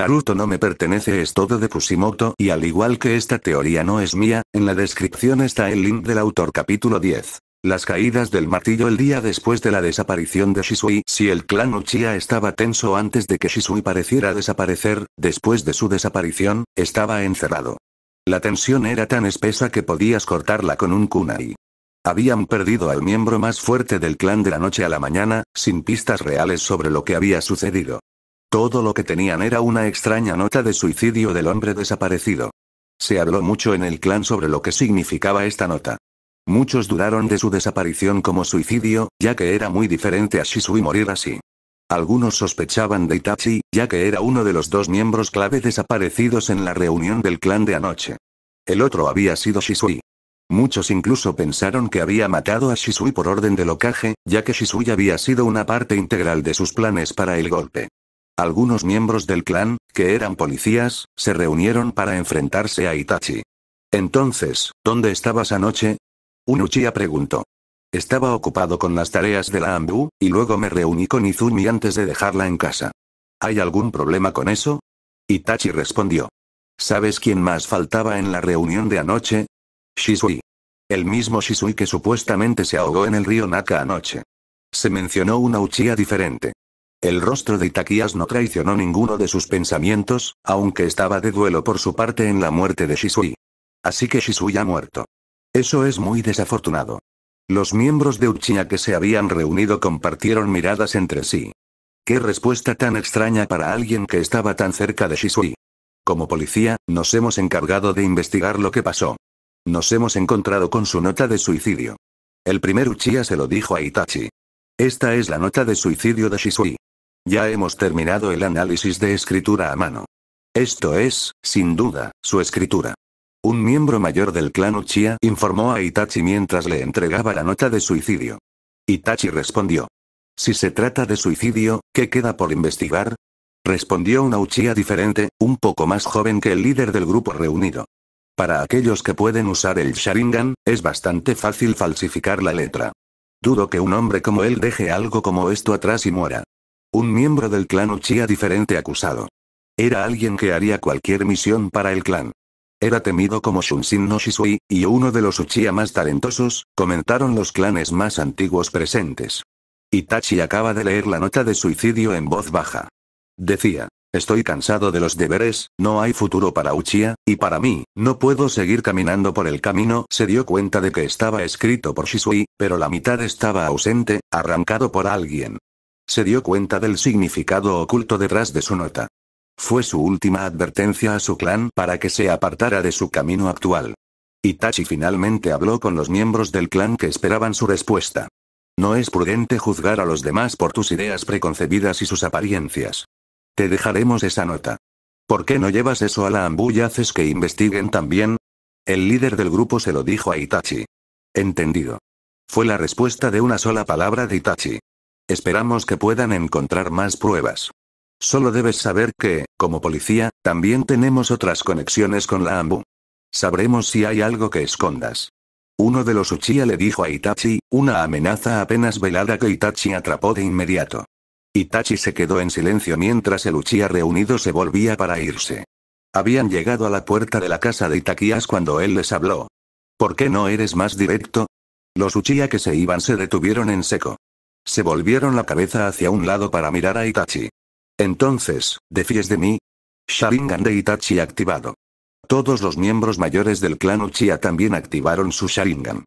Naruto no me pertenece es todo de Kusimoto y al igual que esta teoría no es mía, en la descripción está el link del autor capítulo 10. Las caídas del martillo el día después de la desaparición de Shisui Si el clan Uchiha estaba tenso antes de que Shisui pareciera desaparecer, después de su desaparición, estaba encerrado. La tensión era tan espesa que podías cortarla con un kunai. Habían perdido al miembro más fuerte del clan de la noche a la mañana, sin pistas reales sobre lo que había sucedido. Todo lo que tenían era una extraña nota de suicidio del hombre desaparecido. Se habló mucho en el clan sobre lo que significaba esta nota. Muchos dudaron de su desaparición como suicidio, ya que era muy diferente a Shisui morir así. Algunos sospechaban de Itachi, ya que era uno de los dos miembros clave desaparecidos en la reunión del clan de anoche. El otro había sido Shisui. Muchos incluso pensaron que había matado a Shisui por orden de locaje, ya que Shisui había sido una parte integral de sus planes para el golpe. Algunos miembros del clan, que eran policías, se reunieron para enfrentarse a Itachi. Entonces, ¿dónde estabas anoche? Un Uchiha preguntó. Estaba ocupado con las tareas de la Ambu, y luego me reuní con Izumi antes de dejarla en casa. ¿Hay algún problema con eso? Itachi respondió. ¿Sabes quién más faltaba en la reunión de anoche? Shisui. El mismo Shisui que supuestamente se ahogó en el río Naka anoche. Se mencionó una Uchiha diferente. El rostro de Itaquias no traicionó ninguno de sus pensamientos, aunque estaba de duelo por su parte en la muerte de Shisui. Así que Shisui ha muerto. Eso es muy desafortunado. Los miembros de Uchiha que se habían reunido compartieron miradas entre sí. Qué respuesta tan extraña para alguien que estaba tan cerca de Shisui. Como policía, nos hemos encargado de investigar lo que pasó. Nos hemos encontrado con su nota de suicidio. El primer Uchiha se lo dijo a Itachi. Esta es la nota de suicidio de Shisui. Ya hemos terminado el análisis de escritura a mano. Esto es, sin duda, su escritura. Un miembro mayor del clan Uchiha informó a Itachi mientras le entregaba la nota de suicidio. Itachi respondió. Si se trata de suicidio, ¿qué queda por investigar? Respondió una Uchiha diferente, un poco más joven que el líder del grupo reunido. Para aquellos que pueden usar el Sharingan, es bastante fácil falsificar la letra. Dudo que un hombre como él deje algo como esto atrás y muera. Un miembro del clan Uchiha diferente acusado. Era alguien que haría cualquier misión para el clan. Era temido como Shunshin no Shisui, y uno de los Uchiha más talentosos, comentaron los clanes más antiguos presentes. Itachi acaba de leer la nota de suicidio en voz baja. Decía, estoy cansado de los deberes, no hay futuro para Uchiha, y para mí, no puedo seguir caminando por el camino. Se dio cuenta de que estaba escrito por Shisui, pero la mitad estaba ausente, arrancado por alguien se dio cuenta del significado oculto detrás de su nota. Fue su última advertencia a su clan para que se apartara de su camino actual. Itachi finalmente habló con los miembros del clan que esperaban su respuesta. No es prudente juzgar a los demás por tus ideas preconcebidas y sus apariencias. Te dejaremos esa nota. ¿Por qué no llevas eso a la ambu y haces que investiguen también? El líder del grupo se lo dijo a Itachi. Entendido. Fue la respuesta de una sola palabra de Itachi. Esperamos que puedan encontrar más pruebas. Solo debes saber que, como policía, también tenemos otras conexiones con la AMBU. Sabremos si hay algo que escondas. Uno de los Uchiha le dijo a Itachi, una amenaza apenas velada que Itachi atrapó de inmediato. Itachi se quedó en silencio mientras el Uchiha reunido se volvía para irse. Habían llegado a la puerta de la casa de Itaquias cuando él les habló. ¿Por qué no eres más directo? Los Uchiha que se iban se detuvieron en seco. Se volvieron la cabeza hacia un lado para mirar a Itachi. Entonces, ¿defies de mí? Sharingan de Itachi activado. Todos los miembros mayores del clan Uchiha también activaron su Sharingan.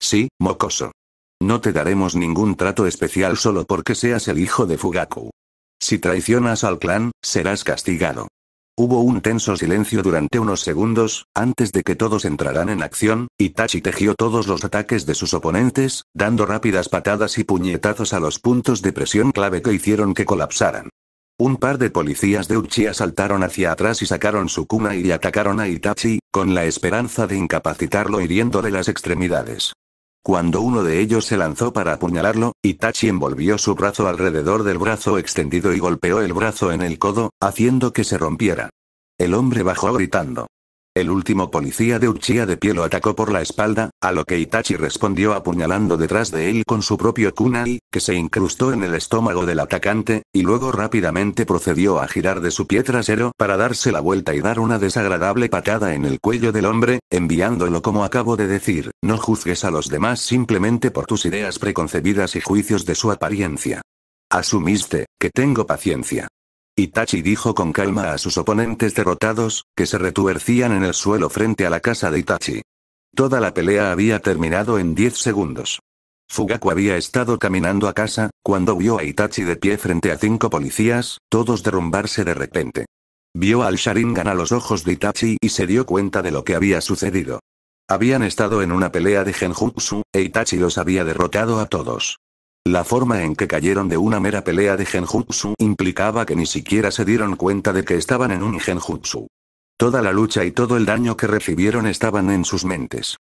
Sí, mocoso. No te daremos ningún trato especial solo porque seas el hijo de Fugaku. Si traicionas al clan, serás castigado. Hubo un tenso silencio durante unos segundos, antes de que todos entraran en acción, Itachi tejió todos los ataques de sus oponentes, dando rápidas patadas y puñetazos a los puntos de presión clave que hicieron que colapsaran. Un par de policías de Uchiha saltaron hacia atrás y sacaron su kuma y atacaron a Itachi, con la esperanza de incapacitarlo de las extremidades. Cuando uno de ellos se lanzó para apuñalarlo, Itachi envolvió su brazo alrededor del brazo extendido y golpeó el brazo en el codo, haciendo que se rompiera. El hombre bajó gritando. El último policía de Uchiha de pie lo atacó por la espalda, a lo que Itachi respondió apuñalando detrás de él con su propio kunai, que se incrustó en el estómago del atacante, y luego rápidamente procedió a girar de su pie trasero para darse la vuelta y dar una desagradable patada en el cuello del hombre, enviándolo como acabo de decir, no juzgues a los demás simplemente por tus ideas preconcebidas y juicios de su apariencia. Asumiste, que tengo paciencia. Itachi dijo con calma a sus oponentes derrotados, que se retuercían en el suelo frente a la casa de Itachi. Toda la pelea había terminado en 10 segundos. Fugaku había estado caminando a casa, cuando vio a Itachi de pie frente a cinco policías, todos derrumbarse de repente. Vio al Sharingan a los ojos de Itachi y se dio cuenta de lo que había sucedido. Habían estado en una pelea de genjutsu, e Itachi los había derrotado a todos. La forma en que cayeron de una mera pelea de genjutsu implicaba que ni siquiera se dieron cuenta de que estaban en un genjutsu. Toda la lucha y todo el daño que recibieron estaban en sus mentes.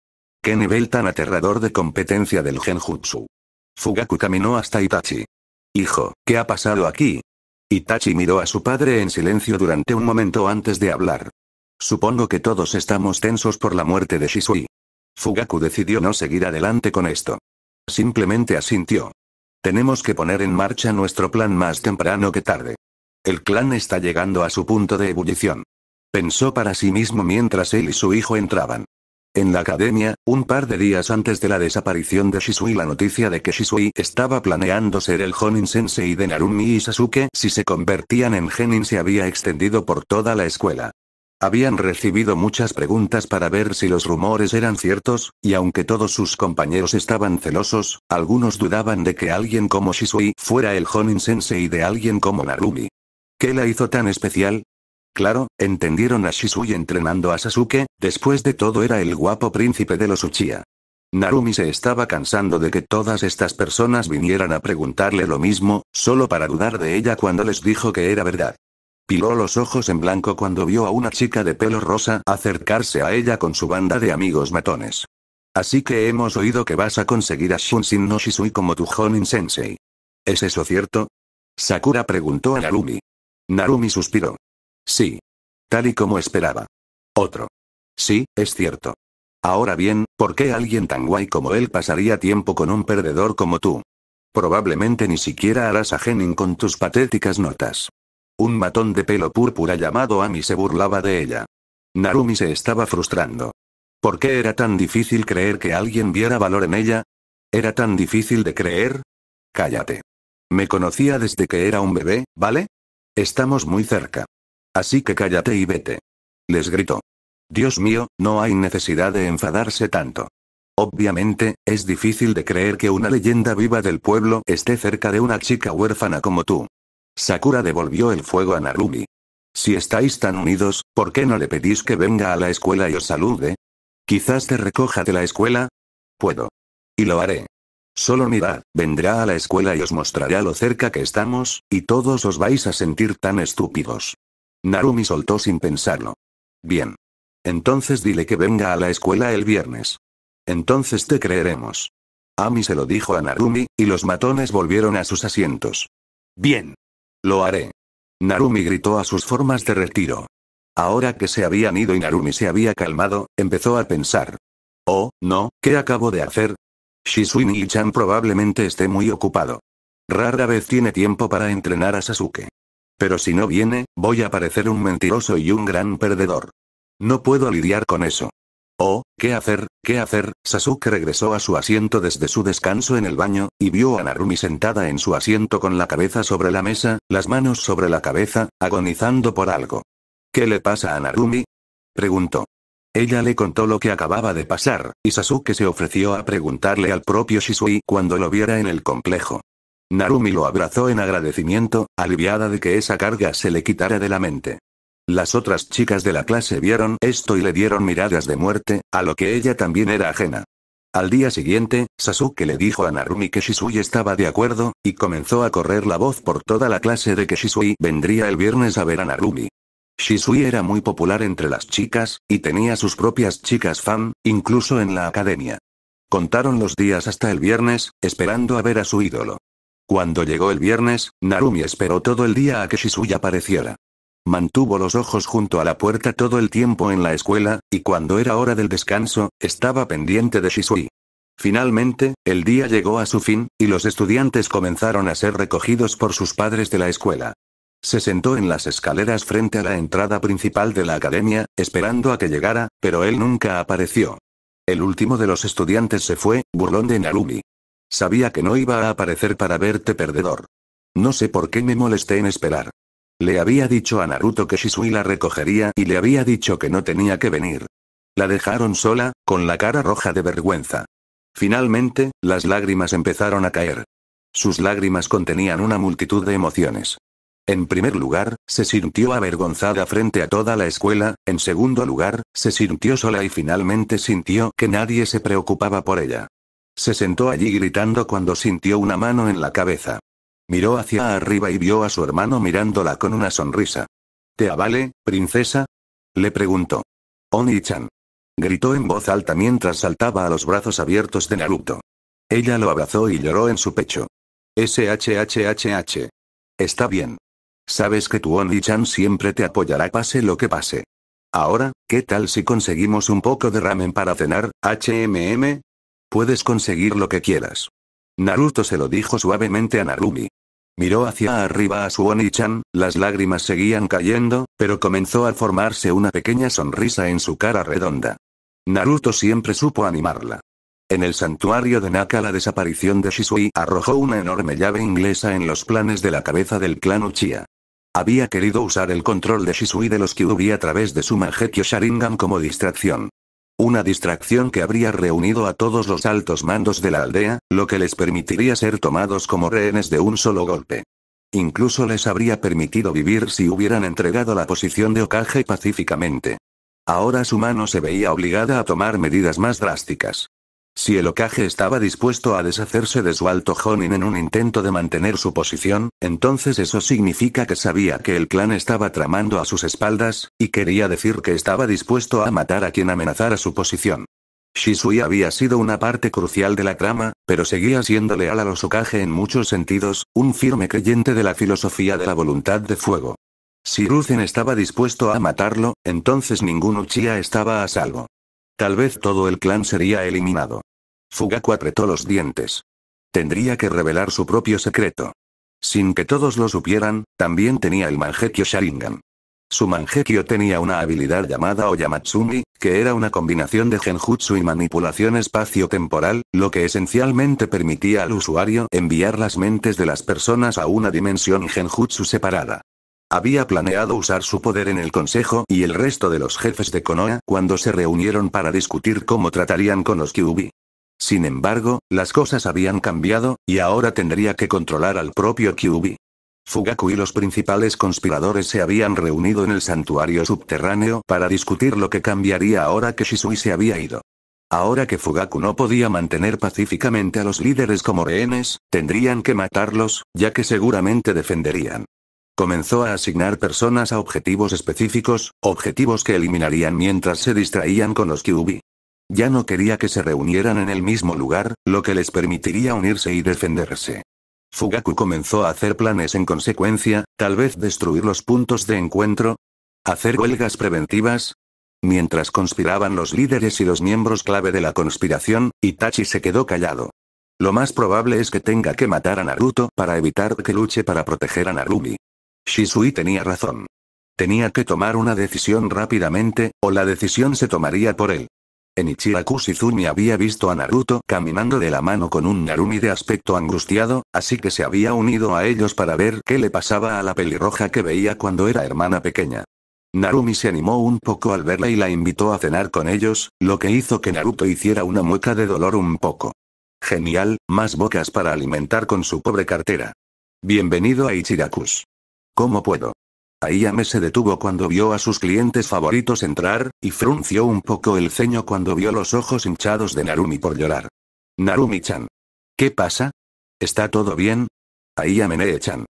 Qué nivel tan aterrador de competencia del genjutsu. Fugaku caminó hasta Itachi. Hijo, ¿qué ha pasado aquí? Itachi miró a su padre en silencio durante un momento antes de hablar. Supongo que todos estamos tensos por la muerte de Shisui. Fugaku decidió no seguir adelante con esto. Simplemente asintió. Tenemos que poner en marcha nuestro plan más temprano que tarde. El clan está llegando a su punto de ebullición. Pensó para sí mismo mientras él y su hijo entraban. En la academia, un par de días antes de la desaparición de Shisui la noticia de que Shisui estaba planeando ser el Honin Sensei de Narumi y Sasuke si se convertían en Genin se había extendido por toda la escuela. Habían recibido muchas preguntas para ver si los rumores eran ciertos, y aunque todos sus compañeros estaban celosos, algunos dudaban de que alguien como Shisui fuera el Honin Sensei de alguien como Narumi. ¿Qué la hizo tan especial? Claro, entendieron a Shisui entrenando a Sasuke, después de todo era el guapo príncipe de los Uchiha. Narumi se estaba cansando de que todas estas personas vinieran a preguntarle lo mismo, solo para dudar de ella cuando les dijo que era verdad. Piló los ojos en blanco cuando vio a una chica de pelo rosa acercarse a ella con su banda de amigos matones. Así que hemos oído que vas a conseguir a Shunshin no Shisui como tu Honin Sensei. ¿Es eso cierto? Sakura preguntó a Narumi. Narumi suspiró. Sí. Tal y como esperaba. Otro. Sí, es cierto. Ahora bien, ¿por qué alguien tan guay como él pasaría tiempo con un perdedor como tú? Probablemente ni siquiera harás a Genin con tus patéticas notas. Un matón de pelo púrpura llamado Ami se burlaba de ella. Narumi se estaba frustrando. ¿Por qué era tan difícil creer que alguien viera valor en ella? ¿Era tan difícil de creer? Cállate. Me conocía desde que era un bebé, ¿vale? Estamos muy cerca. Así que cállate y vete. Les gritó. Dios mío, no hay necesidad de enfadarse tanto. Obviamente, es difícil de creer que una leyenda viva del pueblo esté cerca de una chica huérfana como tú. Sakura devolvió el fuego a Narumi. Si estáis tan unidos, ¿por qué no le pedís que venga a la escuela y os salude? Quizás te recoja de la escuela. Puedo. Y lo haré. Solo mirad, vendrá a la escuela y os mostrará lo cerca que estamos, y todos os vais a sentir tan estúpidos. Narumi soltó sin pensarlo. Bien. Entonces dile que venga a la escuela el viernes. Entonces te creeremos. Ami se lo dijo a Narumi, y los matones volvieron a sus asientos. Bien. Lo haré. Narumi gritó a sus formas de retiro. Ahora que se habían ido y Narumi se había calmado, empezó a pensar. Oh, no, ¿qué acabo de hacer? Shisui chan probablemente esté muy ocupado. Rara vez tiene tiempo para entrenar a Sasuke. Pero si no viene, voy a parecer un mentiroso y un gran perdedor. No puedo lidiar con eso. Oh, ¿qué hacer? ¿Qué hacer? Sasuke regresó a su asiento desde su descanso en el baño, y vio a Narumi sentada en su asiento con la cabeza sobre la mesa, las manos sobre la cabeza, agonizando por algo. ¿Qué le pasa a Narumi? preguntó. Ella le contó lo que acababa de pasar, y Sasuke se ofreció a preguntarle al propio Shisui cuando lo viera en el complejo. Narumi lo abrazó en agradecimiento, aliviada de que esa carga se le quitara de la mente. Las otras chicas de la clase vieron esto y le dieron miradas de muerte, a lo que ella también era ajena. Al día siguiente, Sasuke le dijo a Narumi que Shisui estaba de acuerdo, y comenzó a correr la voz por toda la clase de que Shisui vendría el viernes a ver a Narumi. Shisui era muy popular entre las chicas, y tenía sus propias chicas fan, incluso en la academia. Contaron los días hasta el viernes, esperando a ver a su ídolo. Cuando llegó el viernes, Narumi esperó todo el día a que Shisui apareciera. Mantuvo los ojos junto a la puerta todo el tiempo en la escuela, y cuando era hora del descanso, estaba pendiente de Shisui. Finalmente, el día llegó a su fin, y los estudiantes comenzaron a ser recogidos por sus padres de la escuela. Se sentó en las escaleras frente a la entrada principal de la academia, esperando a que llegara, pero él nunca apareció. El último de los estudiantes se fue, burlón de Narumi. Sabía que no iba a aparecer para verte perdedor. No sé por qué me molesté en esperar. Le había dicho a Naruto que Shisui la recogería y le había dicho que no tenía que venir. La dejaron sola, con la cara roja de vergüenza. Finalmente, las lágrimas empezaron a caer. Sus lágrimas contenían una multitud de emociones. En primer lugar, se sintió avergonzada frente a toda la escuela, en segundo lugar, se sintió sola y finalmente sintió que nadie se preocupaba por ella. Se sentó allí gritando cuando sintió una mano en la cabeza. Miró hacia arriba y vio a su hermano mirándola con una sonrisa. ¿Te avale, princesa? Le preguntó. Oni-chan. Gritó en voz alta mientras saltaba a los brazos abiertos de Naruto. Ella lo abrazó y lloró en su pecho. SHHHH. Está bien. Sabes que tu Oni-chan siempre te apoyará pase lo que pase. Ahora, ¿qué tal si conseguimos un poco de ramen para cenar, HMM? Puedes conseguir lo que quieras. Naruto se lo dijo suavemente a Narumi. Miró hacia arriba a Suoni-chan, las lágrimas seguían cayendo, pero comenzó a formarse una pequeña sonrisa en su cara redonda. Naruto siempre supo animarla. En el santuario de Naka la desaparición de Shisui arrojó una enorme llave inglesa en los planes de la cabeza del clan Uchiha. Había querido usar el control de Shisui de los Kyuubi a través de su Mangekyo Sharingan como distracción. Una distracción que habría reunido a todos los altos mandos de la aldea, lo que les permitiría ser tomados como rehenes de un solo golpe. Incluso les habría permitido vivir si hubieran entregado la posición de Okage pacíficamente. Ahora su mano se veía obligada a tomar medidas más drásticas. Si el Okage estaba dispuesto a deshacerse de su alto honin en un intento de mantener su posición, entonces eso significa que sabía que el clan estaba tramando a sus espaldas, y quería decir que estaba dispuesto a matar a quien amenazara su posición. Shisui había sido una parte crucial de la trama, pero seguía siendo leal a los Okage en muchos sentidos, un firme creyente de la filosofía de la voluntad de fuego. Si Ruzen estaba dispuesto a matarlo, entonces ningún Uchiha estaba a salvo. Tal vez todo el clan sería eliminado. Fugaku apretó los dientes. Tendría que revelar su propio secreto. Sin que todos lo supieran, también tenía el Mangekyo Sharingan. Su Mangekyo tenía una habilidad llamada Oyamatsumi, que era una combinación de genjutsu y manipulación espacio-temporal, lo que esencialmente permitía al usuario enviar las mentes de las personas a una dimensión genjutsu separada. Había planeado usar su poder en el consejo y el resto de los jefes de Konoha cuando se reunieron para discutir cómo tratarían con los Kyubi. Sin embargo, las cosas habían cambiado, y ahora tendría que controlar al propio Kyubi. Fugaku y los principales conspiradores se habían reunido en el santuario subterráneo para discutir lo que cambiaría ahora que Shisui se había ido. Ahora que Fugaku no podía mantener pacíficamente a los líderes como rehenes, tendrían que matarlos, ya que seguramente defenderían. Comenzó a asignar personas a objetivos específicos, objetivos que eliminarían mientras se distraían con los Kyubi. Ya no quería que se reunieran en el mismo lugar, lo que les permitiría unirse y defenderse. Fugaku comenzó a hacer planes en consecuencia, tal vez destruir los puntos de encuentro, hacer huelgas preventivas. Mientras conspiraban los líderes y los miembros clave de la conspiración, Itachi se quedó callado. Lo más probable es que tenga que matar a Naruto para evitar que luche para proteger a Narumi. Shisui tenía razón. Tenía que tomar una decisión rápidamente, o la decisión se tomaría por él. En Ichiraku Shizumi había visto a Naruto caminando de la mano con un Narumi de aspecto angustiado, así que se había unido a ellos para ver qué le pasaba a la pelirroja que veía cuando era hermana pequeña. Narumi se animó un poco al verla y la invitó a cenar con ellos, lo que hizo que Naruto hiciera una mueca de dolor un poco. Genial, más bocas para alimentar con su pobre cartera. Bienvenido a Ichirakus. ¿Cómo puedo? me se detuvo cuando vio a sus clientes favoritos entrar, y frunció un poco el ceño cuando vio los ojos hinchados de Narumi por llorar. Narumi-chan. ¿Qué pasa? ¿Está todo bien? Ayame nee-chan.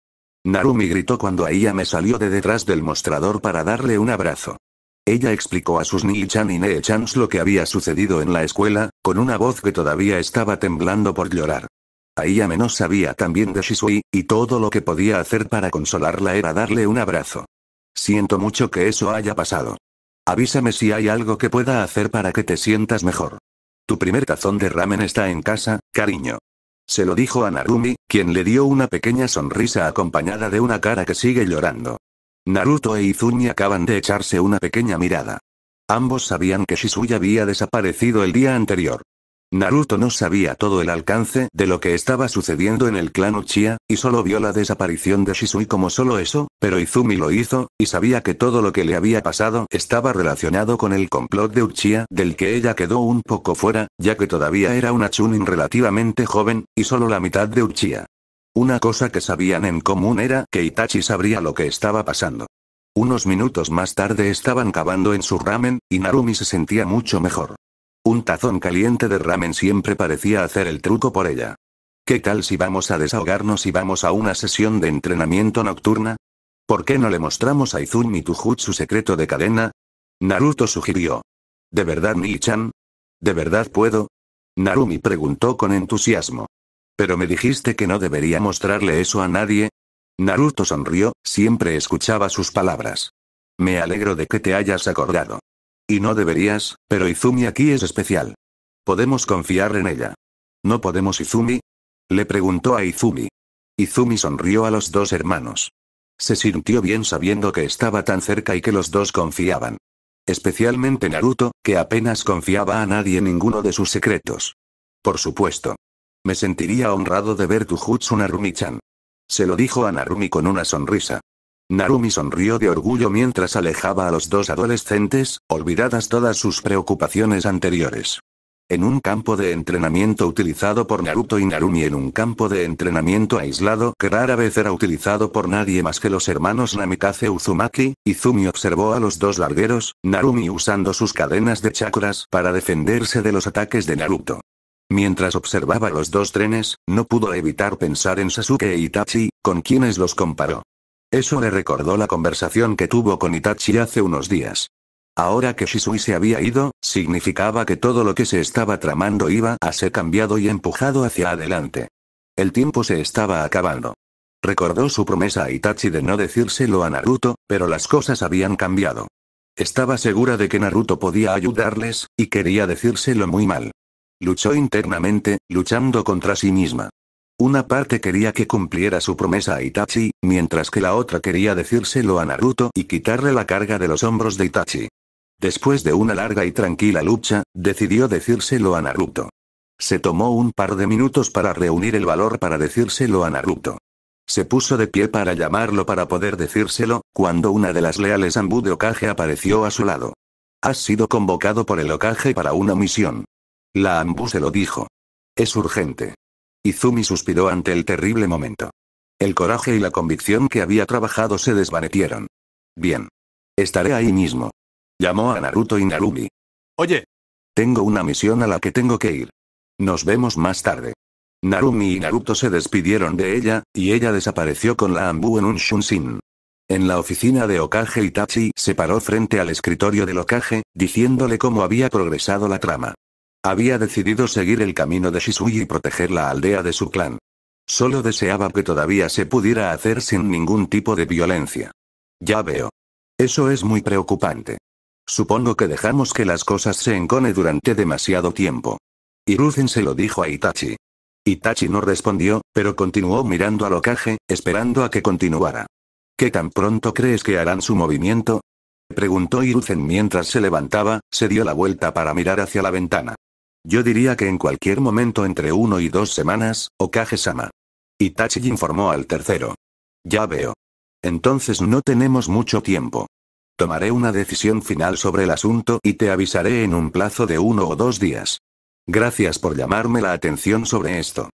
Narumi gritó cuando me salió de detrás del mostrador para darle un abrazo. Ella explicó a sus Nii-chan y Nee-chans lo que había sucedido en la escuela, con una voz que todavía estaba temblando por llorar ella menos sabía también de Shisui, y todo lo que podía hacer para consolarla era darle un abrazo. Siento mucho que eso haya pasado. Avísame si hay algo que pueda hacer para que te sientas mejor. Tu primer tazón de ramen está en casa, cariño. Se lo dijo a Narumi, quien le dio una pequeña sonrisa acompañada de una cara que sigue llorando. Naruto e Izumi acaban de echarse una pequeña mirada. Ambos sabían que Shisui había desaparecido el día anterior. Naruto no sabía todo el alcance de lo que estaba sucediendo en el clan Uchiha, y solo vio la desaparición de Shisui como solo eso, pero Izumi lo hizo, y sabía que todo lo que le había pasado estaba relacionado con el complot de Uchiha del que ella quedó un poco fuera, ya que todavía era una Chunin relativamente joven, y solo la mitad de Uchiha. Una cosa que sabían en común era que Itachi sabría lo que estaba pasando. Unos minutos más tarde estaban cavando en su ramen, y Narumi se sentía mucho mejor. Un tazón caliente de ramen siempre parecía hacer el truco por ella. ¿Qué tal si vamos a desahogarnos y vamos a una sesión de entrenamiento nocturna? ¿Por qué no le mostramos a Izumi Tujutsu secreto de cadena? Naruto sugirió. ¿De verdad, nii ¿De verdad puedo? Narumi preguntó con entusiasmo. Pero me dijiste que no debería mostrarle eso a nadie. Naruto sonrió, siempre escuchaba sus palabras. Me alegro de que te hayas acordado. Y no deberías, pero Izumi aquí es especial. Podemos confiar en ella. ¿No podemos Izumi? Le preguntó a Izumi. Izumi sonrió a los dos hermanos. Se sintió bien sabiendo que estaba tan cerca y que los dos confiaban. Especialmente Naruto, que apenas confiaba a nadie en ninguno de sus secretos. Por supuesto. Me sentiría honrado de ver tu Jutsu Narumi-chan. Se lo dijo a Narumi con una sonrisa. Narumi sonrió de orgullo mientras alejaba a los dos adolescentes, olvidadas todas sus preocupaciones anteriores. En un campo de entrenamiento utilizado por Naruto y Narumi en un campo de entrenamiento aislado que rara vez era utilizado por nadie más que los hermanos Namikaze Uzumaki, Izumi observó a los dos largueros, Narumi usando sus cadenas de chakras para defenderse de los ataques de Naruto. Mientras observaba los dos trenes, no pudo evitar pensar en Sasuke e Itachi, con quienes los comparó. Eso le recordó la conversación que tuvo con Itachi hace unos días. Ahora que Shisui se había ido, significaba que todo lo que se estaba tramando iba a ser cambiado y empujado hacia adelante. El tiempo se estaba acabando. Recordó su promesa a Itachi de no decírselo a Naruto, pero las cosas habían cambiado. Estaba segura de que Naruto podía ayudarles, y quería decírselo muy mal. Luchó internamente, luchando contra sí misma. Una parte quería que cumpliera su promesa a Itachi, mientras que la otra quería decírselo a Naruto y quitarle la carga de los hombros de Itachi. Después de una larga y tranquila lucha, decidió decírselo a Naruto. Se tomó un par de minutos para reunir el valor para decírselo a Naruto. Se puso de pie para llamarlo para poder decírselo, cuando una de las leales Ambu de Okage apareció a su lado. Has sido convocado por el Okage para una misión. La Ambu se lo dijo. Es urgente. Izumi suspiró ante el terrible momento. El coraje y la convicción que había trabajado se desvanecieron. Bien. Estaré ahí mismo. Llamó a Naruto y Narumi. Oye. Tengo una misión a la que tengo que ir. Nos vemos más tarde. Narumi y Naruto se despidieron de ella, y ella desapareció con la Ambu en un Shunshin. En la oficina de Okage Itachi se paró frente al escritorio del Okage, diciéndole cómo había progresado la trama. Había decidido seguir el camino de Shisui y proteger la aldea de su clan. Solo deseaba que todavía se pudiera hacer sin ningún tipo de violencia. Ya veo. Eso es muy preocupante. Supongo que dejamos que las cosas se encone durante demasiado tiempo. Hiruzen se lo dijo a Itachi. Itachi no respondió, pero continuó mirando al ocaje, esperando a que continuara. ¿Qué tan pronto crees que harán su movimiento? Preguntó Hiruzen mientras se levantaba, se dio la vuelta para mirar hacia la ventana. Yo diría que en cualquier momento entre uno y dos semanas, Okage-sama. Itachi informó al tercero. Ya veo. Entonces no tenemos mucho tiempo. Tomaré una decisión final sobre el asunto y te avisaré en un plazo de uno o dos días. Gracias por llamarme la atención sobre esto.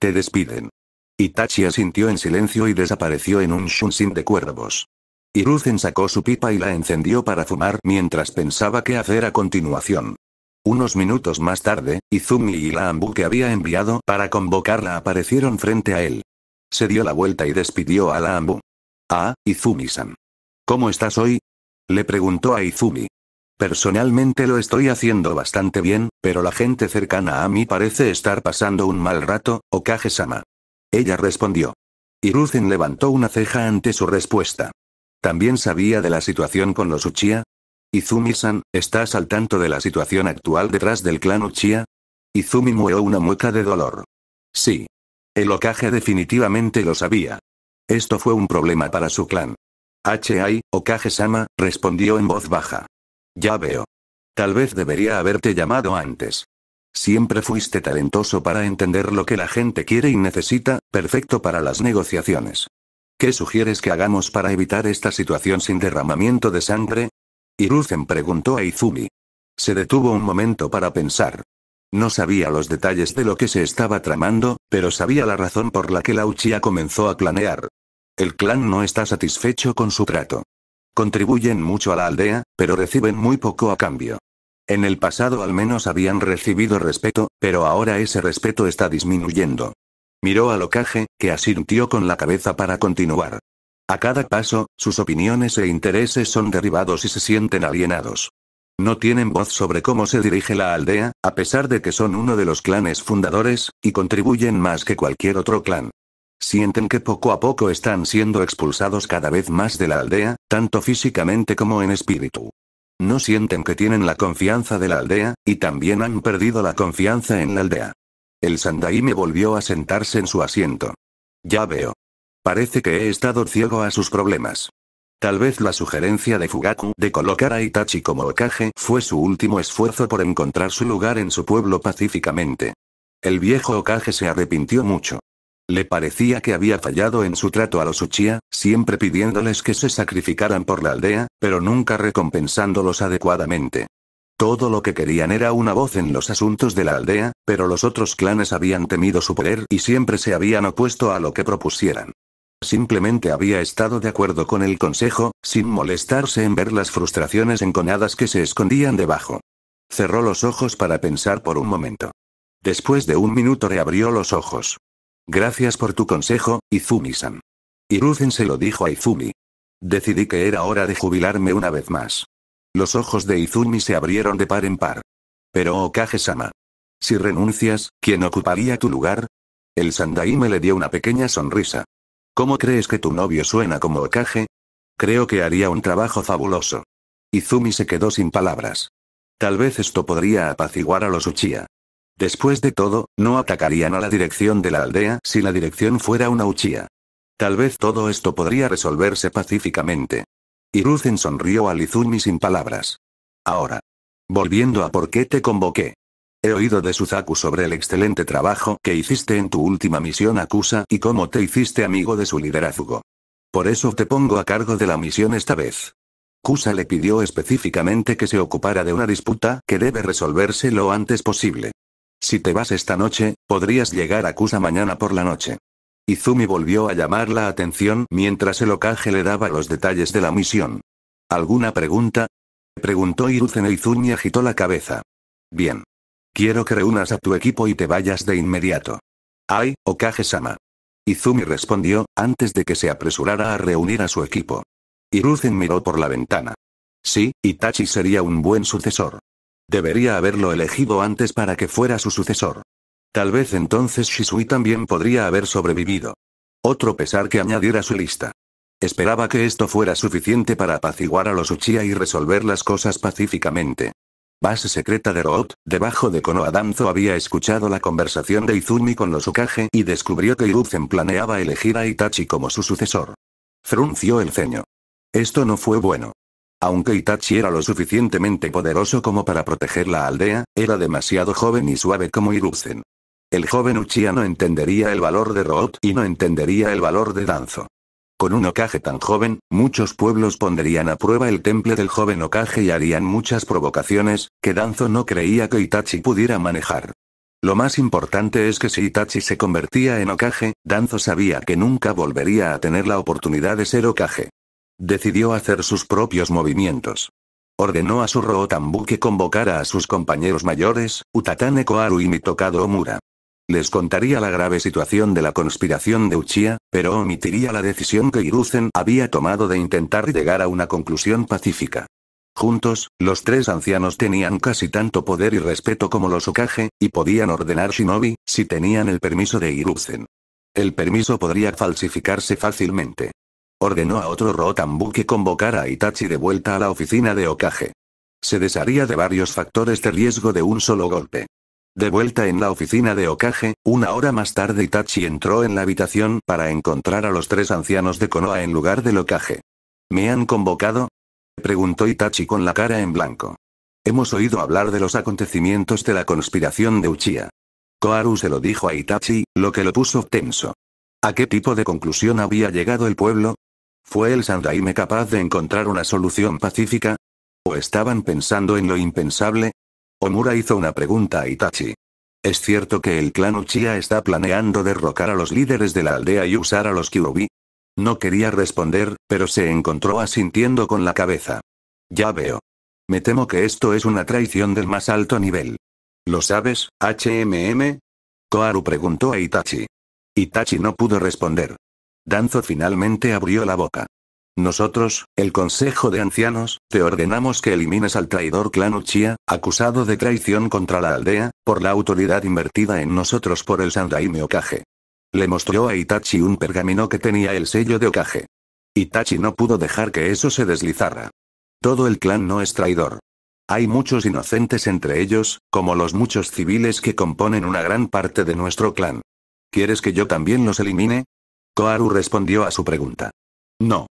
Te despiden. Itachi asintió en silencio y desapareció en un shunsin de cuervos. Hiruzen sacó su pipa y la encendió para fumar mientras pensaba qué hacer a continuación. Unos minutos más tarde, Izumi y la Ambu que había enviado para convocarla aparecieron frente a él. Se dio la vuelta y despidió a la Ambu. Ah, Izumi-san. ¿Cómo estás hoy? Le preguntó a Izumi. Personalmente lo estoy haciendo bastante bien, pero la gente cercana a mí parece estar pasando un mal rato, Okage-sama. Ella respondió. Iruzen levantó una ceja ante su respuesta. También sabía de la situación con los Uchiha, Izumi-san, ¿estás al tanto de la situación actual detrás del clan Uchiha? Izumi mueó una mueca de dolor. Sí. El Okage definitivamente lo sabía. Esto fue un problema para su clan. H.I., Okage-sama, respondió en voz baja. Ya veo. Tal vez debería haberte llamado antes. Siempre fuiste talentoso para entender lo que la gente quiere y necesita, perfecto para las negociaciones. ¿Qué sugieres que hagamos para evitar esta situación sin derramamiento de sangre? Hiruzen preguntó a Izumi. Se detuvo un momento para pensar. No sabía los detalles de lo que se estaba tramando, pero sabía la razón por la que la Uchiha comenzó a planear. El clan no está satisfecho con su trato. Contribuyen mucho a la aldea, pero reciben muy poco a cambio. En el pasado al menos habían recibido respeto, pero ahora ese respeto está disminuyendo. Miró a Lokage, que asintió con la cabeza para continuar. A cada paso, sus opiniones e intereses son derribados y se sienten alienados. No tienen voz sobre cómo se dirige la aldea, a pesar de que son uno de los clanes fundadores, y contribuyen más que cualquier otro clan. Sienten que poco a poco están siendo expulsados cada vez más de la aldea, tanto físicamente como en espíritu. No sienten que tienen la confianza de la aldea, y también han perdido la confianza en la aldea. El Sandaime volvió a sentarse en su asiento. Ya veo. Parece que he estado ciego a sus problemas. Tal vez la sugerencia de Fugaku de colocar a Itachi como Okage fue su último esfuerzo por encontrar su lugar en su pueblo pacíficamente. El viejo Okage se arrepintió mucho. Le parecía que había fallado en su trato a los Uchiha, siempre pidiéndoles que se sacrificaran por la aldea, pero nunca recompensándolos adecuadamente. Todo lo que querían era una voz en los asuntos de la aldea, pero los otros clanes habían temido su poder y siempre se habían opuesto a lo que propusieran. Simplemente había estado de acuerdo con el consejo, sin molestarse en ver las frustraciones enconadas que se escondían debajo. Cerró los ojos para pensar por un momento. Después de un minuto reabrió los ojos. Gracias por tu consejo, Izumi-san. Iruzen se lo dijo a Izumi. Decidí que era hora de jubilarme una vez más. Los ojos de Izumi se abrieron de par en par. Pero Okage-sama. Oh si renuncias, ¿quién ocuparía tu lugar? El Sandaime le dio una pequeña sonrisa. ¿Cómo crees que tu novio suena como Okage? Creo que haría un trabajo fabuloso. Izumi se quedó sin palabras. Tal vez esto podría apaciguar a los Uchiha. Después de todo, no atacarían a la dirección de la aldea si la dirección fuera una Uchiha. Tal vez todo esto podría resolverse pacíficamente. Hiruzen sonrió al Izumi sin palabras. Ahora. Volviendo a por qué te convoqué. He oído de Suzaku sobre el excelente trabajo que hiciste en tu última misión a Kusa y cómo te hiciste amigo de su liderazgo. Por eso te pongo a cargo de la misión esta vez. Kusa le pidió específicamente que se ocupara de una disputa que debe resolverse lo antes posible. Si te vas esta noche, podrías llegar a Kusa mañana por la noche. Izumi volvió a llamar la atención mientras el Okage le daba los detalles de la misión. ¿Alguna pregunta? Preguntó Hiruzen e Izumi agitó la cabeza. Bien. Quiero que reúnas a tu equipo y te vayas de inmediato. Ay, Okage-sama. Izumi respondió, antes de que se apresurara a reunir a su equipo. Hiruzen miró por la ventana. Sí, Itachi sería un buen sucesor. Debería haberlo elegido antes para que fuera su sucesor. Tal vez entonces Shisui también podría haber sobrevivido. Otro pesar que añadir a su lista. Esperaba que esto fuera suficiente para apaciguar a los Uchiha y resolver las cosas pacíficamente. Base secreta de Root, debajo de Konoha Danzo había escuchado la conversación de Izumi con los Okage y descubrió que Iruzen planeaba elegir a Itachi como su sucesor. Frunció el ceño. Esto no fue bueno. Aunque Itachi era lo suficientemente poderoso como para proteger la aldea, era demasiado joven y suave como Iruzen. El joven Uchiha no entendería el valor de Root y no entendería el valor de Danzo. Con un Okage tan joven, muchos pueblos pondrían a prueba el temple del joven Okage y harían muchas provocaciones, que Danzo no creía que Itachi pudiera manejar. Lo más importante es que si Itachi se convertía en Okage, Danzo sabía que nunca volvería a tener la oportunidad de ser Okage. Decidió hacer sus propios movimientos. Ordenó a su Tambu que convocara a sus compañeros mayores, Utatane Koaru y Mitokado Omura. Les contaría la grave situación de la conspiración de Uchiha, pero omitiría la decisión que Hiruzen había tomado de intentar llegar a una conclusión pacífica. Juntos, los tres ancianos tenían casi tanto poder y respeto como los Okage, y podían ordenar Shinobi, si tenían el permiso de Hiruzen. El permiso podría falsificarse fácilmente. Ordenó a otro Rotambu que convocara a Itachi de vuelta a la oficina de Okage. Se desharía de varios factores de riesgo de un solo golpe. De vuelta en la oficina de Okage, una hora más tarde Itachi entró en la habitación para encontrar a los tres ancianos de Konoha en lugar de Okage. ¿Me han convocado? Preguntó Itachi con la cara en blanco. Hemos oído hablar de los acontecimientos de la conspiración de Uchiha. Koharu se lo dijo a Itachi, lo que lo puso tenso. ¿A qué tipo de conclusión había llegado el pueblo? ¿Fue el Sandaime capaz de encontrar una solución pacífica? ¿O estaban pensando en lo impensable? Omura hizo una pregunta a Itachi. ¿Es cierto que el clan Uchiha está planeando derrocar a los líderes de la aldea y usar a los Kyuubi? No quería responder, pero se encontró asintiendo con la cabeza. Ya veo. Me temo que esto es una traición del más alto nivel. ¿Lo sabes, HMM? Koharu preguntó a Itachi. Itachi no pudo responder. Danzo finalmente abrió la boca. Nosotros, el Consejo de Ancianos, te ordenamos que elimines al traidor clan Uchia, acusado de traición contra la aldea, por la autoridad invertida en nosotros por el Sandaime Okage. Le mostró a Itachi un pergamino que tenía el sello de Okage. Itachi no pudo dejar que eso se deslizara. Todo el clan no es traidor. Hay muchos inocentes entre ellos, como los muchos civiles que componen una gran parte de nuestro clan. ¿Quieres que yo también los elimine? Koaru respondió a su pregunta. No.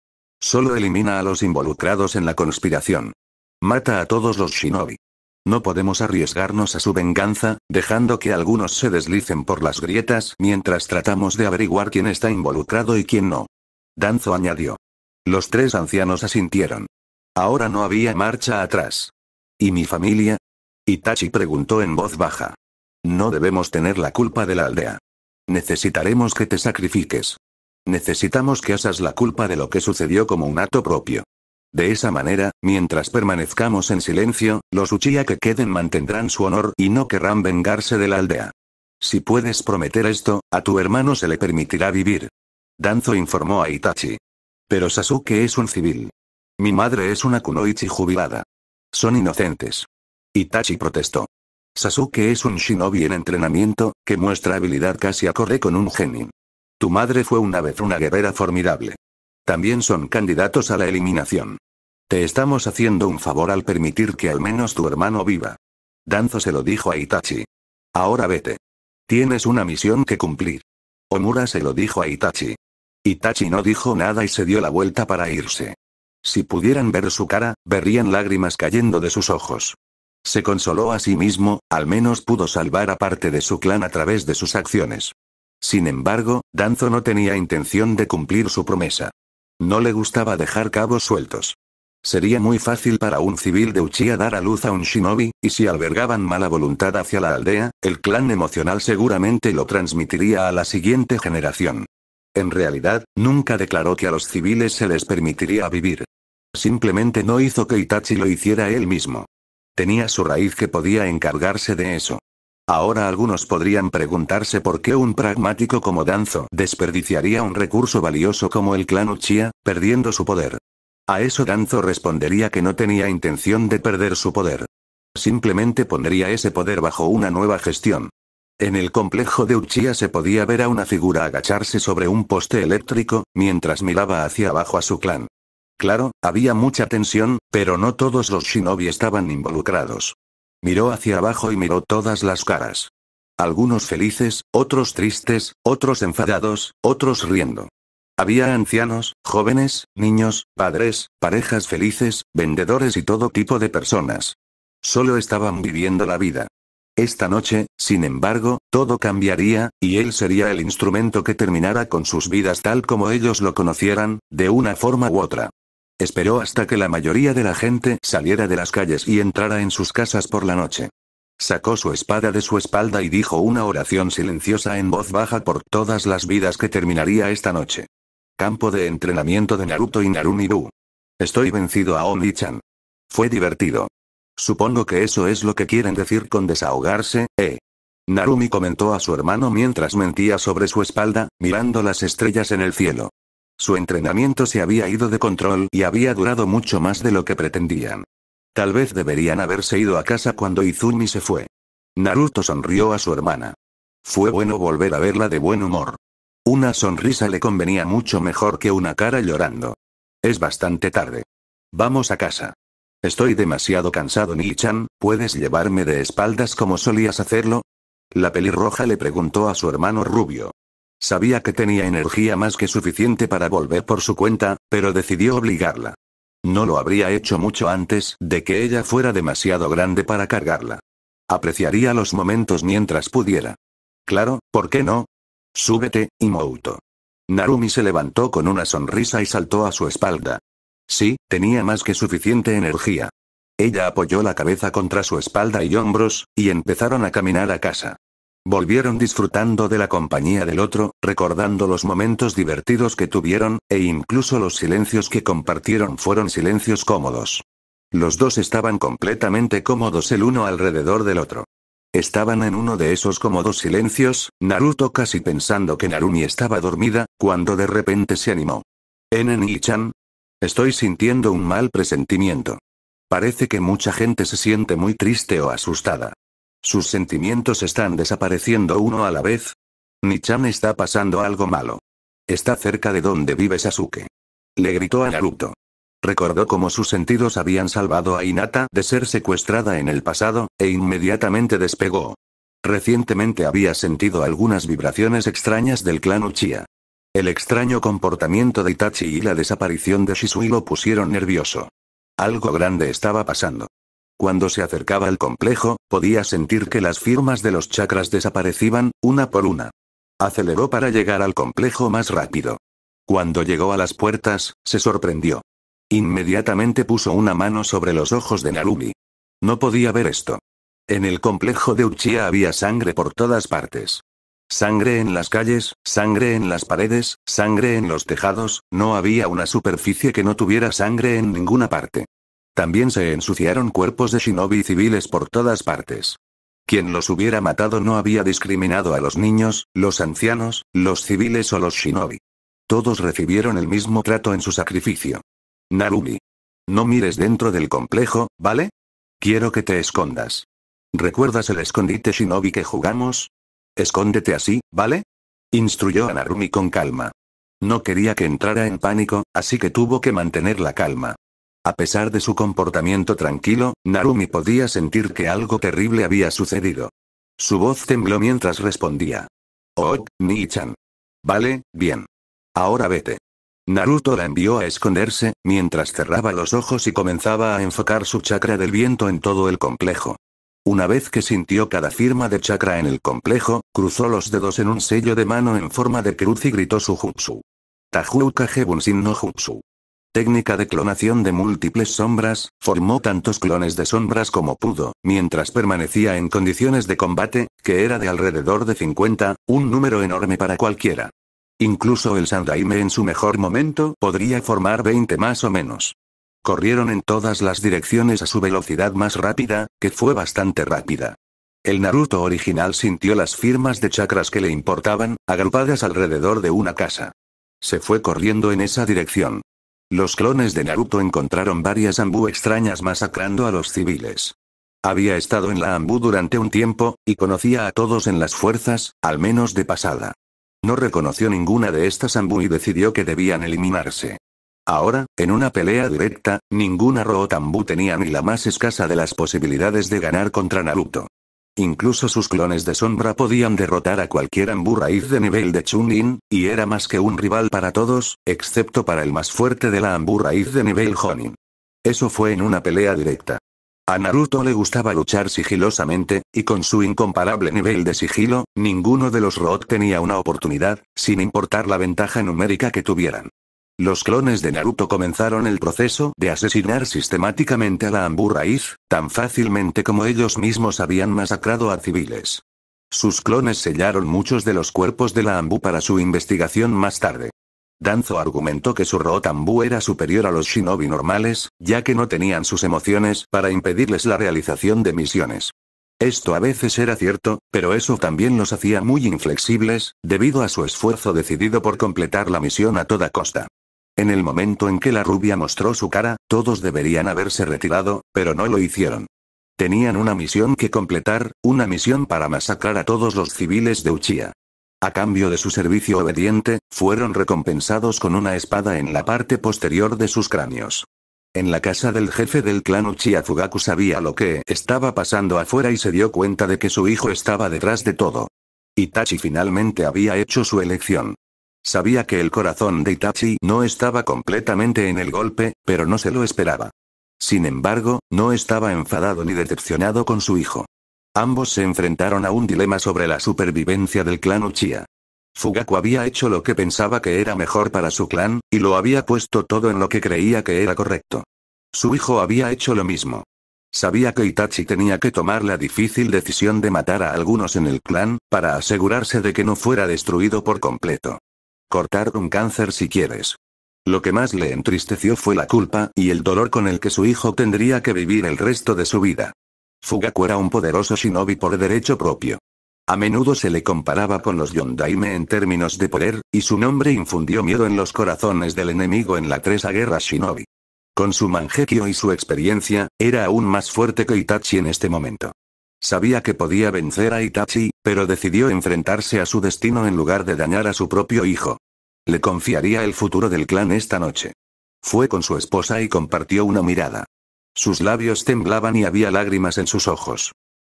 Solo elimina a los involucrados en la conspiración. Mata a todos los shinobi. No podemos arriesgarnos a su venganza, dejando que algunos se deslicen por las grietas mientras tratamos de averiguar quién está involucrado y quién no. Danzo añadió. Los tres ancianos asintieron. Ahora no había marcha atrás. ¿Y mi familia? Itachi preguntó en voz baja. No debemos tener la culpa de la aldea. Necesitaremos que te sacrifiques. Necesitamos que asas la culpa de lo que sucedió como un acto propio. De esa manera, mientras permanezcamos en silencio, los Uchiha que queden mantendrán su honor y no querrán vengarse de la aldea. Si puedes prometer esto, a tu hermano se le permitirá vivir. Danzo informó a Itachi. Pero Sasuke es un civil. Mi madre es una kunoichi jubilada. Son inocentes. Itachi protestó. Sasuke es un shinobi en entrenamiento, que muestra habilidad casi acorde con un genin. Tu madre fue una vez una guerrera formidable. También son candidatos a la eliminación. Te estamos haciendo un favor al permitir que al menos tu hermano viva. Danzo se lo dijo a Itachi. Ahora vete. Tienes una misión que cumplir. Omura se lo dijo a Itachi. Itachi no dijo nada y se dio la vuelta para irse. Si pudieran ver su cara, verían lágrimas cayendo de sus ojos. Se consoló a sí mismo, al menos pudo salvar a parte de su clan a través de sus acciones. Sin embargo, Danzo no tenía intención de cumplir su promesa. No le gustaba dejar cabos sueltos. Sería muy fácil para un civil de Uchiha dar a luz a un shinobi, y si albergaban mala voluntad hacia la aldea, el clan emocional seguramente lo transmitiría a la siguiente generación. En realidad, nunca declaró que a los civiles se les permitiría vivir. Simplemente no hizo que Itachi lo hiciera él mismo. Tenía su raíz que podía encargarse de eso. Ahora algunos podrían preguntarse por qué un pragmático como Danzo desperdiciaría un recurso valioso como el clan Uchiha, perdiendo su poder. A eso Danzo respondería que no tenía intención de perder su poder. Simplemente pondría ese poder bajo una nueva gestión. En el complejo de Uchiha se podía ver a una figura agacharse sobre un poste eléctrico, mientras miraba hacia abajo a su clan. Claro, había mucha tensión, pero no todos los shinobi estaban involucrados. Miró hacia abajo y miró todas las caras. Algunos felices, otros tristes, otros enfadados, otros riendo. Había ancianos, jóvenes, niños, padres, parejas felices, vendedores y todo tipo de personas. Solo estaban viviendo la vida. Esta noche, sin embargo, todo cambiaría, y él sería el instrumento que terminara con sus vidas tal como ellos lo conocieran, de una forma u otra. Esperó hasta que la mayoría de la gente saliera de las calles y entrara en sus casas por la noche. Sacó su espada de su espalda y dijo una oración silenciosa en voz baja por todas las vidas que terminaría esta noche. Campo de entrenamiento de Naruto y Narumiru. Estoy vencido a Oni-chan. Fue divertido. Supongo que eso es lo que quieren decir con desahogarse, ¿eh? Narumi comentó a su hermano mientras mentía sobre su espalda, mirando las estrellas en el cielo. Su entrenamiento se había ido de control y había durado mucho más de lo que pretendían. Tal vez deberían haberse ido a casa cuando Izumi se fue. Naruto sonrió a su hermana. Fue bueno volver a verla de buen humor. Una sonrisa le convenía mucho mejor que una cara llorando. Es bastante tarde. Vamos a casa. Estoy demasiado cansado, Nichan, ¿puedes llevarme de espaldas como solías hacerlo? La pelirroja le preguntó a su hermano rubio. Sabía que tenía energía más que suficiente para volver por su cuenta, pero decidió obligarla. No lo habría hecho mucho antes de que ella fuera demasiado grande para cargarla. Apreciaría los momentos mientras pudiera. Claro, ¿por qué no? Súbete, Imouto. Narumi se levantó con una sonrisa y saltó a su espalda. Sí, tenía más que suficiente energía. Ella apoyó la cabeza contra su espalda y hombros, y empezaron a caminar a casa. Volvieron disfrutando de la compañía del otro, recordando los momentos divertidos que tuvieron, e incluso los silencios que compartieron fueron silencios cómodos. Los dos estaban completamente cómodos el uno alrededor del otro. Estaban en uno de esos cómodos silencios, Naruto casi pensando que Narumi estaba dormida, cuando de repente se animó. Enen y Chan. Estoy sintiendo un mal presentimiento. Parece que mucha gente se siente muy triste o asustada. Sus sentimientos están desapareciendo uno a la vez. Nichan está pasando algo malo. Está cerca de donde vive Sasuke. Le gritó a Naruto. Recordó cómo sus sentidos habían salvado a Hinata de ser secuestrada en el pasado, e inmediatamente despegó. Recientemente había sentido algunas vibraciones extrañas del clan Uchiha. El extraño comportamiento de Itachi y la desaparición de Shisui lo pusieron nervioso. Algo grande estaba pasando. Cuando se acercaba al complejo, podía sentir que las firmas de los chakras desaparecían, una por una. Aceleró para llegar al complejo más rápido. Cuando llegó a las puertas, se sorprendió. Inmediatamente puso una mano sobre los ojos de Narumi. No podía ver esto. En el complejo de Uchiha había sangre por todas partes. Sangre en las calles, sangre en las paredes, sangre en los tejados, no había una superficie que no tuviera sangre en ninguna parte. También se ensuciaron cuerpos de shinobi civiles por todas partes. Quien los hubiera matado no había discriminado a los niños, los ancianos, los civiles o los shinobi. Todos recibieron el mismo trato en su sacrificio. Narumi. No mires dentro del complejo, ¿vale? Quiero que te escondas. ¿Recuerdas el escondite shinobi que jugamos? Escóndete así, ¿vale? Instruyó a Narumi con calma. No quería que entrara en pánico, así que tuvo que mantener la calma. A pesar de su comportamiento tranquilo, Narumi podía sentir que algo terrible había sucedido. Su voz tembló mientras respondía. Oh, Nii-chan. Vale, bien. Ahora vete. Naruto la envió a esconderse, mientras cerraba los ojos y comenzaba a enfocar su chakra del viento en todo el complejo. Una vez que sintió cada firma de chakra en el complejo, cruzó los dedos en un sello de mano en forma de cruz y gritó su jutsu. Tajuka sin no jutsu técnica de clonación de múltiples sombras, formó tantos clones de sombras como pudo, mientras permanecía en condiciones de combate, que era de alrededor de 50, un número enorme para cualquiera. Incluso el Sandaime en su mejor momento podría formar 20 más o menos. Corrieron en todas las direcciones a su velocidad más rápida, que fue bastante rápida. El Naruto original sintió las firmas de chakras que le importaban, agrupadas alrededor de una casa. Se fue corriendo en esa dirección. Los clones de Naruto encontraron varias Ambú extrañas masacrando a los civiles. Había estado en la Ambu durante un tiempo, y conocía a todos en las fuerzas, al menos de pasada. No reconoció ninguna de estas Ambú y decidió que debían eliminarse. Ahora, en una pelea directa, ninguna Ambú tenía ni la más escasa de las posibilidades de ganar contra Naruto. Incluso sus clones de sombra podían derrotar a cualquier Ambu de nivel de Chunin, y era más que un rival para todos, excepto para el más fuerte de la Ambu de nivel Honin. Eso fue en una pelea directa. A Naruto le gustaba luchar sigilosamente, y con su incomparable nivel de sigilo, ninguno de los Root tenía una oportunidad, sin importar la ventaja numérica que tuvieran los clones de Naruto comenzaron el proceso de asesinar sistemáticamente a la Ambu Raíz, tan fácilmente como ellos mismos habían masacrado a civiles. Sus clones sellaron muchos de los cuerpos de la Ambu para su investigación más tarde. Danzo argumentó que su Rotambu era superior a los shinobi normales, ya que no tenían sus emociones para impedirles la realización de misiones. Esto a veces era cierto, pero eso también los hacía muy inflexibles, debido a su esfuerzo decidido por completar la misión a toda costa. En el momento en que la rubia mostró su cara, todos deberían haberse retirado, pero no lo hicieron. Tenían una misión que completar, una misión para masacrar a todos los civiles de Uchiha. A cambio de su servicio obediente, fueron recompensados con una espada en la parte posterior de sus cráneos. En la casa del jefe del clan Uchiha Fugaku sabía lo que estaba pasando afuera y se dio cuenta de que su hijo estaba detrás de todo. Itachi finalmente había hecho su elección. Sabía que el corazón de Itachi no estaba completamente en el golpe, pero no se lo esperaba. Sin embargo, no estaba enfadado ni decepcionado con su hijo. Ambos se enfrentaron a un dilema sobre la supervivencia del clan Uchiha. Fugaku había hecho lo que pensaba que era mejor para su clan, y lo había puesto todo en lo que creía que era correcto. Su hijo había hecho lo mismo. Sabía que Itachi tenía que tomar la difícil decisión de matar a algunos en el clan, para asegurarse de que no fuera destruido por completo cortar un cáncer si quieres. Lo que más le entristeció fue la culpa y el dolor con el que su hijo tendría que vivir el resto de su vida. Fugaku era un poderoso shinobi por derecho propio. A menudo se le comparaba con los Yondaime en términos de poder, y su nombre infundió miedo en los corazones del enemigo en la Tresa Guerra Shinobi. Con su Mangekyo y su experiencia, era aún más fuerte que Itachi en este momento. Sabía que podía vencer a Itachi, pero decidió enfrentarse a su destino en lugar de dañar a su propio hijo. Le confiaría el futuro del clan esta noche. Fue con su esposa y compartió una mirada. Sus labios temblaban y había lágrimas en sus ojos.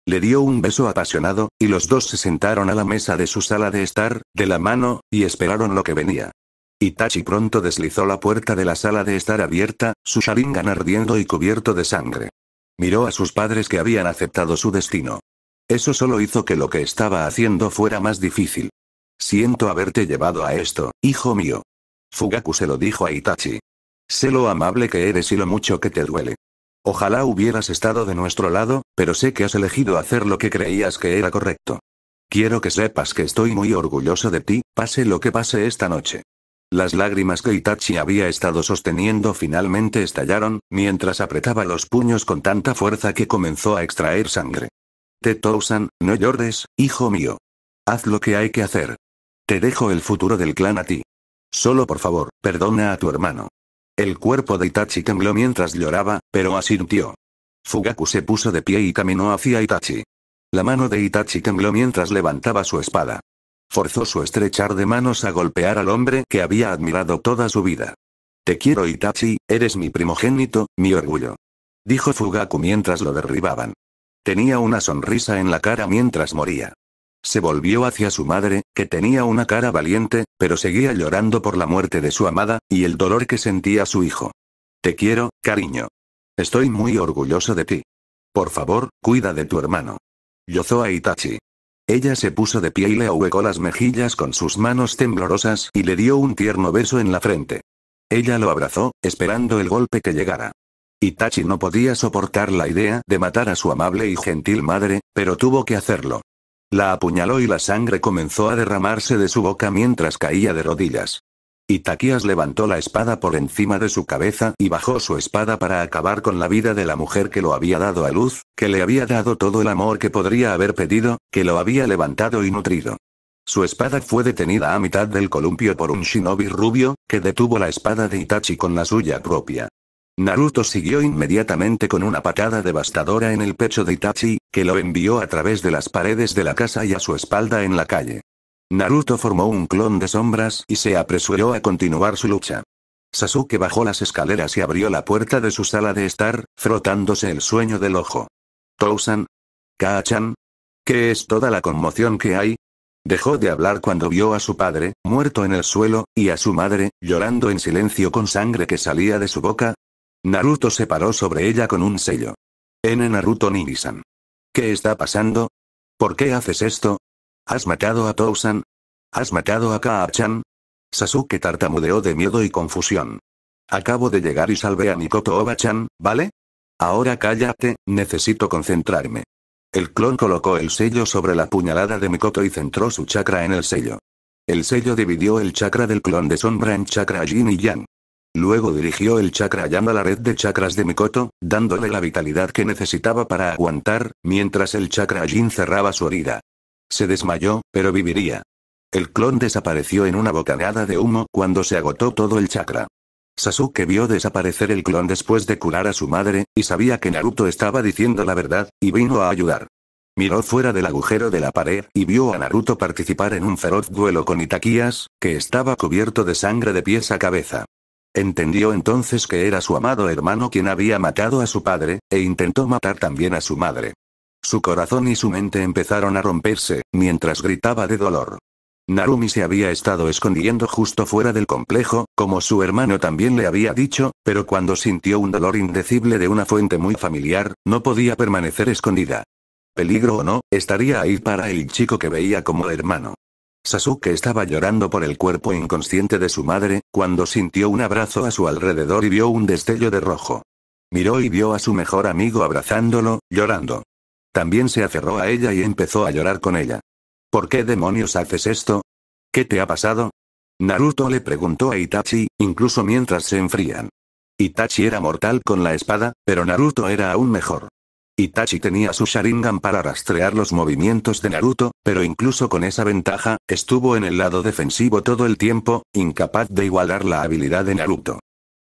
Le dio un beso apasionado, y los dos se sentaron a la mesa de su sala de estar, de la mano, y esperaron lo que venía. Itachi pronto deslizó la puerta de la sala de estar abierta, su sharingan ardiendo y cubierto de sangre. Miró a sus padres que habían aceptado su destino. Eso solo hizo que lo que estaba haciendo fuera más difícil. Siento haberte llevado a esto, hijo mío. Fugaku se lo dijo a Itachi. Sé lo amable que eres y lo mucho que te duele. Ojalá hubieras estado de nuestro lado, pero sé que has elegido hacer lo que creías que era correcto. Quiero que sepas que estoy muy orgulloso de ti, pase lo que pase esta noche. Las lágrimas que Itachi había estado sosteniendo finalmente estallaron, mientras apretaba los puños con tanta fuerza que comenzó a extraer sangre. Te tosan no llores, hijo mío. Haz lo que hay que hacer. Te dejo el futuro del clan a ti. Solo por favor, perdona a tu hermano. El cuerpo de Itachi tembló mientras lloraba, pero asintió. Fugaku se puso de pie y caminó hacia Itachi. La mano de Itachi tembló mientras levantaba su espada. Forzó su estrechar de manos a golpear al hombre que había admirado toda su vida. Te quiero Itachi, eres mi primogénito, mi orgullo. Dijo Fugaku mientras lo derribaban. Tenía una sonrisa en la cara mientras moría. Se volvió hacia su madre, que tenía una cara valiente, pero seguía llorando por la muerte de su amada, y el dolor que sentía su hijo. Te quiero, cariño. Estoy muy orgulloso de ti. Por favor, cuida de tu hermano. yozo a Itachi. Ella se puso de pie y le ahuecó las mejillas con sus manos temblorosas y le dio un tierno beso en la frente. Ella lo abrazó, esperando el golpe que llegara. Itachi no podía soportar la idea de matar a su amable y gentil madre, pero tuvo que hacerlo. La apuñaló y la sangre comenzó a derramarse de su boca mientras caía de rodillas. Y levantó la espada por encima de su cabeza y bajó su espada para acabar con la vida de la mujer que lo había dado a luz, que le había dado todo el amor que podría haber pedido, que lo había levantado y nutrido. Su espada fue detenida a mitad del columpio por un shinobi rubio, que detuvo la espada de Itachi con la suya propia. Naruto siguió inmediatamente con una patada devastadora en el pecho de Itachi, que lo envió a través de las paredes de la casa y a su espalda en la calle. Naruto formó un clon de sombras y se apresuró a continuar su lucha. Sasuke bajó las escaleras y abrió la puerta de su sala de estar, frotándose el sueño del ojo. Tousan. kachan ¿Qué es toda la conmoción que hay? Dejó de hablar cuando vio a su padre, muerto en el suelo, y a su madre, llorando en silencio con sangre que salía de su boca. Naruto se paró sobre ella con un sello. N. Naruto Ninisan. ¿Qué está pasando? ¿Por qué haces esto? ¿Has matado a Tousan? ¿Has matado a Kaachan? Sasuke tartamudeó de miedo y confusión. Acabo de llegar y salvé a Mikoto Oba-chan, ¿vale? Ahora cállate, necesito concentrarme. El clon colocó el sello sobre la puñalada de Mikoto y centró su chakra en el sello. El sello dividió el chakra del clon de sombra en chakra Jin y yang. Luego dirigió el chakra yang a la red de chakras de Mikoto, dándole la vitalidad que necesitaba para aguantar, mientras el chakra Jin cerraba su herida. Se desmayó, pero viviría. El clon desapareció en una bocanada de humo cuando se agotó todo el chakra. Sasuke vio desaparecer el clon después de curar a su madre, y sabía que Naruto estaba diciendo la verdad, y vino a ayudar. Miró fuera del agujero de la pared, y vio a Naruto participar en un feroz duelo con Itaquías, que estaba cubierto de sangre de pies a cabeza. Entendió entonces que era su amado hermano quien había matado a su padre, e intentó matar también a su madre. Su corazón y su mente empezaron a romperse, mientras gritaba de dolor. Narumi se había estado escondiendo justo fuera del complejo, como su hermano también le había dicho, pero cuando sintió un dolor indecible de una fuente muy familiar, no podía permanecer escondida. Peligro o no, estaría ahí para el chico que veía como hermano. Sasuke estaba llorando por el cuerpo inconsciente de su madre, cuando sintió un abrazo a su alrededor y vio un destello de rojo. Miró y vio a su mejor amigo abrazándolo, llorando. También se aferró a ella y empezó a llorar con ella. ¿Por qué demonios haces esto? ¿Qué te ha pasado? Naruto le preguntó a Itachi, incluso mientras se enfrían. Itachi era mortal con la espada, pero Naruto era aún mejor. Itachi tenía su Sharingan para rastrear los movimientos de Naruto, pero incluso con esa ventaja, estuvo en el lado defensivo todo el tiempo, incapaz de igualar la habilidad de Naruto.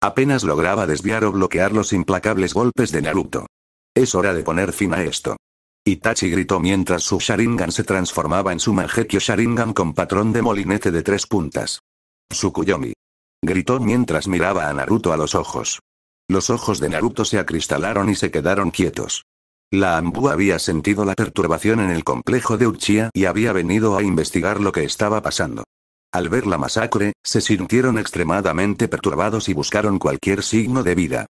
Apenas lograba desviar o bloquear los implacables golpes de Naruto. Es hora de poner fin a esto. Itachi gritó mientras su Sharingan se transformaba en su Mangekyo Sharingan con patrón de molinete de tres puntas. Tsukuyomi. Gritó mientras miraba a Naruto a los ojos. Los ojos de Naruto se acristalaron y se quedaron quietos. La Ambu había sentido la perturbación en el complejo de Uchiha y había venido a investigar lo que estaba pasando. Al ver la masacre, se sintieron extremadamente perturbados y buscaron cualquier signo de vida.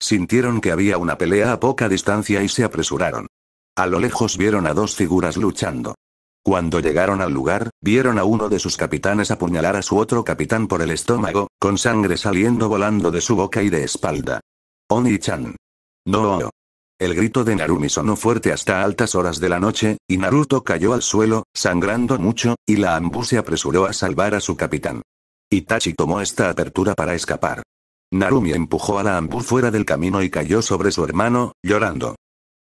Sintieron que había una pelea a poca distancia y se apresuraron. A lo lejos vieron a dos figuras luchando. Cuando llegaron al lugar, vieron a uno de sus capitanes apuñalar a su otro capitán por el estómago, con sangre saliendo volando de su boca y de espalda. Oni-chan. No. El grito de Narumi sonó fuerte hasta altas horas de la noche, y Naruto cayó al suelo, sangrando mucho, y la Ambu se apresuró a salvar a su capitán. Itachi tomó esta apertura para escapar. Narumi empujó a la Ambu fuera del camino y cayó sobre su hermano, llorando.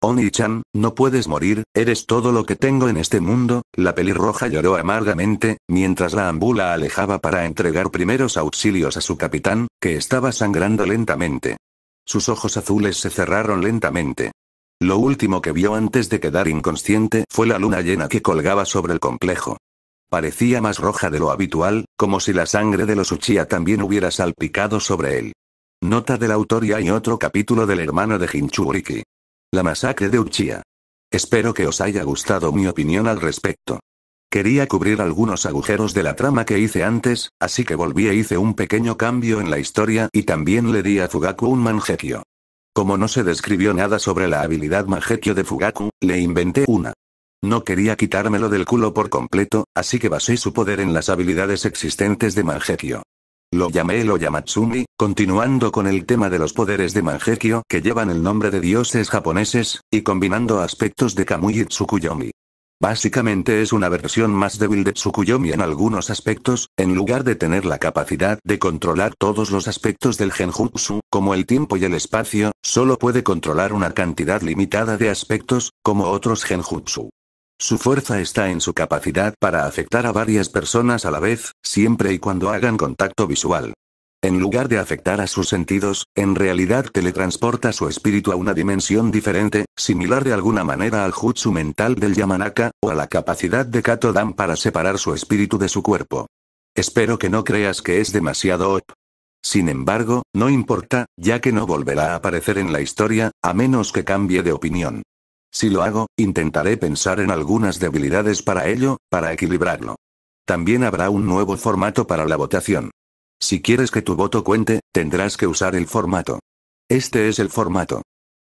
Oni-chan, no puedes morir, eres todo lo que tengo en este mundo, la pelirroja lloró amargamente, mientras la ambula alejaba para entregar primeros auxilios a su capitán, que estaba sangrando lentamente. Sus ojos azules se cerraron lentamente. Lo último que vio antes de quedar inconsciente fue la luna llena que colgaba sobre el complejo. Parecía más roja de lo habitual, como si la sangre de los Uchiha también hubiera salpicado sobre él. Nota del autor y hay otro capítulo del hermano de Hinchuriki. La masacre de Uchiha. Espero que os haya gustado mi opinión al respecto. Quería cubrir algunos agujeros de la trama que hice antes, así que volví e hice un pequeño cambio en la historia y también le di a Fugaku un manjequio. Como no se describió nada sobre la habilidad manjequio de Fugaku, le inventé una. No quería quitármelo del culo por completo, así que basé su poder en las habilidades existentes de manjequio. Lo llamé lo Yamatsumi, continuando con el tema de los poderes de Mangekyo que llevan el nombre de dioses japoneses, y combinando aspectos de Kamui y Tsukuyomi. Básicamente es una versión más débil de Tsukuyomi en algunos aspectos, en lugar de tener la capacidad de controlar todos los aspectos del genjutsu, como el tiempo y el espacio, solo puede controlar una cantidad limitada de aspectos, como otros genjutsu. Su fuerza está en su capacidad para afectar a varias personas a la vez, siempre y cuando hagan contacto visual. En lugar de afectar a sus sentidos, en realidad teletransporta su espíritu a una dimensión diferente, similar de alguna manera al jutsu mental del Yamanaka, o a la capacidad de Kato Dan para separar su espíritu de su cuerpo. Espero que no creas que es demasiado op. Sin embargo, no importa, ya que no volverá a aparecer en la historia, a menos que cambie de opinión. Si lo hago, intentaré pensar en algunas debilidades para ello, para equilibrarlo. También habrá un nuevo formato para la votación. Si quieres que tu voto cuente, tendrás que usar el formato. Este es el formato.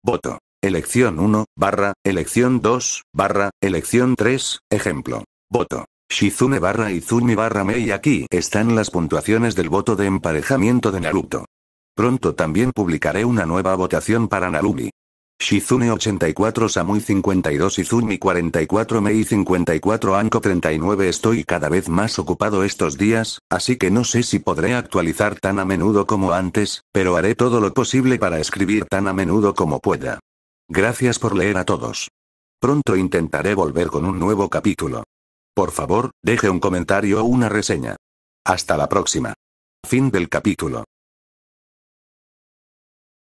Voto. Elección 1, barra, elección 2, barra, elección 3, ejemplo. Voto. Shizune barra Izumi barra Me y Aquí están las puntuaciones del voto de emparejamiento de Naruto. Pronto también publicaré una nueva votación para Narumi. Shizune 84 Samui 52 Izumi 44 Mei 54 Anko 39 Estoy cada vez más ocupado estos días, así que no sé si podré actualizar tan a menudo como antes, pero haré todo lo posible para escribir tan a menudo como pueda. Gracias por leer a todos. Pronto intentaré volver con un nuevo capítulo. Por favor, deje un comentario o una reseña. Hasta la próxima. Fin del capítulo.